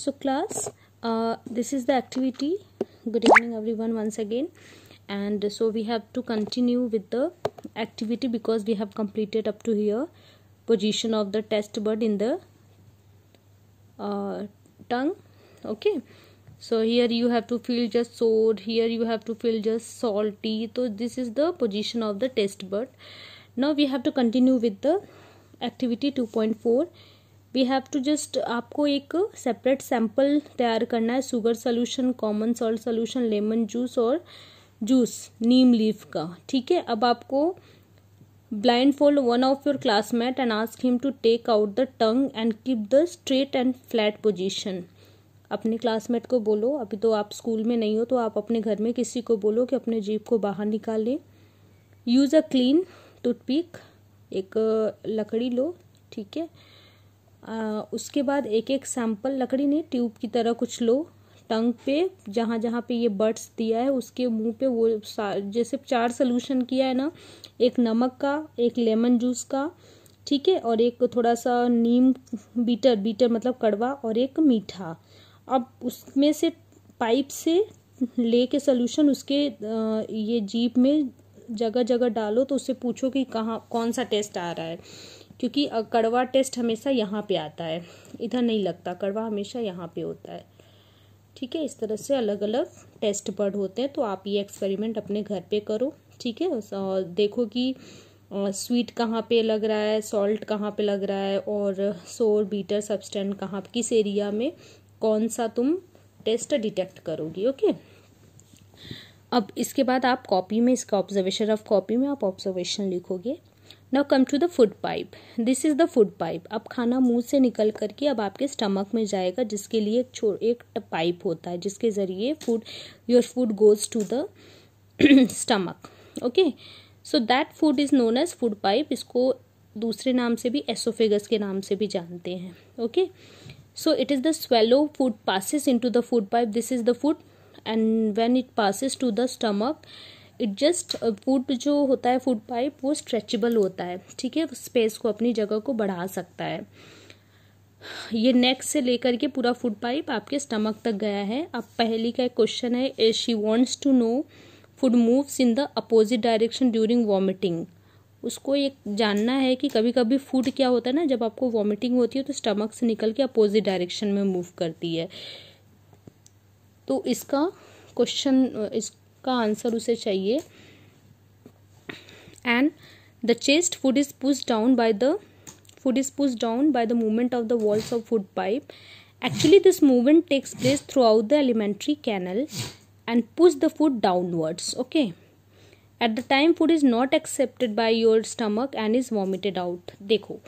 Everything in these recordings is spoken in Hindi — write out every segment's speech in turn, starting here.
so class uh, this is the activity good evening everyone once again and so we have to continue with the activity because we have completed up to here position of the test bird in the uh, tongue okay so here you have to feel just sore here you have to feel just salty so this is the position of the test bird now we have to continue with the activity 2.4 we have to just आपको एक सेपरेट सैम्पल तैयार करना है sugar solution common salt solution lemon juice और जूस नीम लीफ का ठीक है अब आपको blindfold one of your classmate and ask him to take out the tongue and keep the straight and flat position अपने क्लासमेट को बोलो अभी तो आप स्कूल में नहीं हो तो आप अपने घर में किसी को बोलो कि अपने जीप को बाहर निकालें यूज़ अ क्लीन टूथपिक एक लकड़ी लो ठीक है आ, उसके बाद एक एक सैंपल लकड़ी ने ट्यूब की तरह कुछ लो टंग पे जहाँ जहाँ पे ये बर्ड्स दिया है उसके मुंह पे वो जैसे चार सोल्यूशन किया है ना एक नमक का एक लेमन जूस का ठीक है और एक थोड़ा सा नीम बीटर बीटर मतलब कड़वा और एक मीठा अब उसमें से पाइप से ले के सोल्यूशन उसके ये जीप में जगह जगह डालो तो उससे पूछो कि कहाँ कौन सा टेस्ट आ रहा है क्योंकि कड़वा टेस्ट हमेशा यहाँ पे आता है इधर नहीं लगता कड़वा हमेशा यहाँ पे होता है ठीक है इस तरह से अलग अलग टेस्ट बर्ड होते हैं तो आप ये एक्सपेरिमेंट अपने घर पे करो ठीक है और देखो कि स्वीट कहाँ पे लग रहा है सॉल्ट कहाँ पे लग रहा है और सोर बीटर सब्सटेंट कहाँ किस एरिया में कौन सा तुम टेस्ट डिटेक्ट करोगी ओके अब इसके बाद आप कॉपी में इसका ऑब्जर्वेशन ऑफ कॉपी में आप ऑब्जर्वेशन लिखोगे now come to the food pipe this is the food pipe अब खाना मुंह से निकल करके अब आपके स्टमक में जाएगा जिसके लिए एक छो एक पाइप होता है जिसके ज़रिए food your food goes to the stomach okay so that food is known as food pipe इसको दूसरे नाम से भी एसोफेगस के नाम से भी जानते हैं okay so it is the swallow food passes in to the food pipe this is the food and when it passes to the stomach it just food जो होता है फूड पाइप वो स्ट्रेचेबल होता है ठीक है स्पेस को अपनी जगह को बढ़ा सकता है ये नेक से लेकर के पूरा फूड पाइप आपके स्टमक तक गया है अब पहली का क्वेश्चन है she wants to know food moves in the opposite direction during vomiting उसको ये जानना है कि कभी कभी फूड क्या होता है ना जब आपको वॉमिटिंग होती है तो स्टमक से निकल के अपोजिट डायरेक्शन में मूव करती है तो इसका क्वेश्चन uh, इस का आंसर उसे चाहिए and the chest food is push down by the food is push down by the movement of the walls of food pipe actually this movement takes place throughout the alimentary canal and push the food downwards okay at the time food is not accepted by your stomach and is vomited out देखो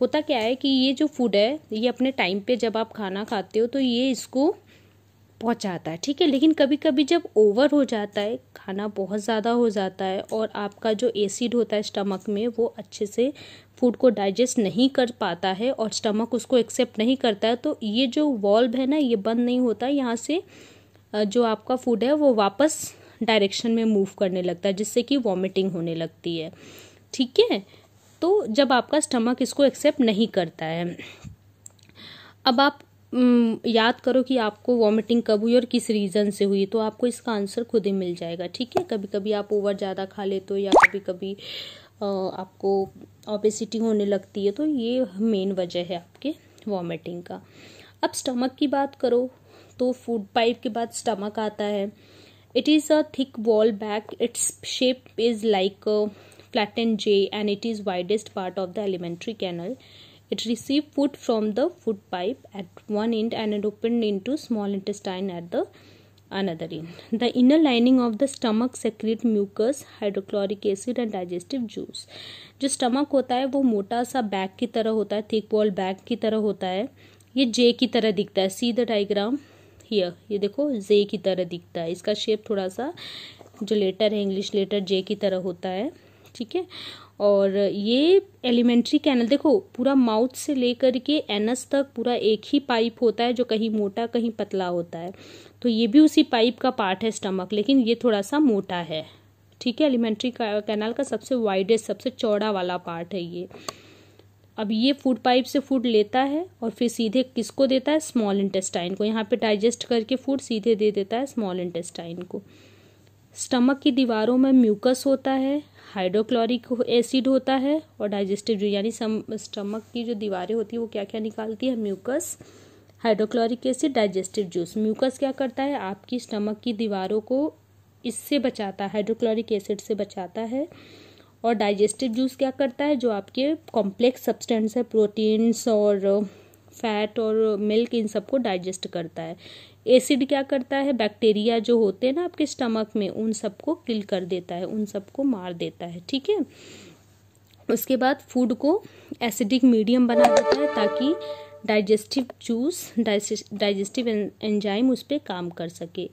होता क्या है कि ये जो फूड है ये अपने टाइम पे जब आप खाना खाते हो तो ये इसको पहुंचाता है ठीक है लेकिन कभी कभी जब ओवर हो जाता है खाना बहुत ज़्यादा हो जाता है और आपका जो एसिड होता है स्टमक में वो अच्छे से फूड को डाइजेस्ट नहीं कर पाता है और स्टमक उसको एक्सेप्ट नहीं करता है तो ये जो वॉल्व है ना ये बंद नहीं होता यहाँ से जो आपका फूड है वो वापस डायरेक्शन में मूव करने लगता है जिससे कि वॉमिटिंग होने लगती है ठीक है तो जब आपका स्टमक इसको एक्सेप्ट नहीं करता है अब आप याद करो कि आपको वॉमिटिंग कब हुई और किस रीज़न से हुई तो आपको इसका आंसर खुद ही मिल जाएगा ठीक है कभी कभी आप ओवर ज़्यादा खा लेते हो या कभी कभी आपको ओबेसिटी होने लगती है तो ये मेन वजह है आपके वॉमिटिंग का अब स्टमक की बात करो तो फूड पाइप के बाद स्टमक आता है it is a thick wall bag its shape is like flatten J and it is widest part of the alimentary canal It receive food from the food pipe at one end and it opened into small intestine at the another end. The inner lining of the stomach secrete mucus, hydrochloric acid and digestive juice. जो stomach होता है वो मोटा सा बैग की तरह होता है thick wall बैग की तरह होता है ये जे की तरह दिखता है सी द डाइग्राम हियर ये देखो जे की तरह दिखता है इसका शेप थोड़ा सा जो लेटर है इंग्लिश लेटर जे की तरह होता है ठीक है और ये एलिमेंट्री कैनल देखो पूरा माउथ से लेकर के एनस तक पूरा एक ही पाइप होता है जो कहीं मोटा कहीं पतला होता है तो ये भी उसी पाइप का पार्ट है स्टमक लेकिन ये थोड़ा सा मोटा है ठीक है एलिमेंट्री कैनाल का सबसे वाइडेस्ट सबसे चौड़ा वाला पार्ट है ये अब ये फूड पाइप से फूड लेता है और फिर सीधे किसको देता है स्मॉल इंटेस्टाइन को यहाँ पे डाइजेस्ट करके फूड सीधे दे देता है स्मॉल इंटेस्टाइन को स्टमक की दीवारों में म्यूकस होता है हाइड्रोक्लोरिक एसिड होता है और डाइजेस्टिव यानी स्टमक की जो दीवारें होती है वो क्या क्या निकालती है mucus hydrochloric acid digestive juice mucus क्या करता है आपकी स्टमक की दीवारों को इससे बचाता है हाइड्रोक्लोरिक एसिड से बचाता है और डाइजेस्टिव जूस क्या करता है जो आपके कॉम्प्लेक्स सब्सटेंस है प्रोटीन्स और फैट और मिल्क इन सबको डाइजेस्ट करता है एसिड क्या करता है बैक्टीरिया जो होते हैं ना आपके स्टमक में उन सबको किल कर देता है उन सबको मार देता है ठीक है उसके बाद फूड को एसिडिक मीडियम बना देता है ताकि डाइजेस्टिव जूस डाइजेस्टिव एंजाइम उस पर काम कर सके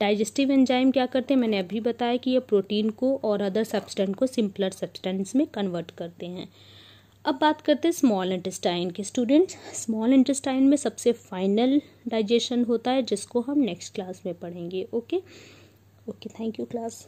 डाइजेस्टिव एंजाइम क्या करते हैं मैंने अभी बताया कि ये प्रोटीन को और अदर सब्सटेंट को सिंपलर सब्सटेंस में कन्वर्ट करते हैं अब बात करते हैं स्मॉल इंटेस्टाइन के स्टूडेंट्स स्मॉल इंटेस्टाइन में सबसे फाइनल डाइजेशन होता है जिसको हम नेक्स्ट क्लास में पढ़ेंगे okay okay thank you class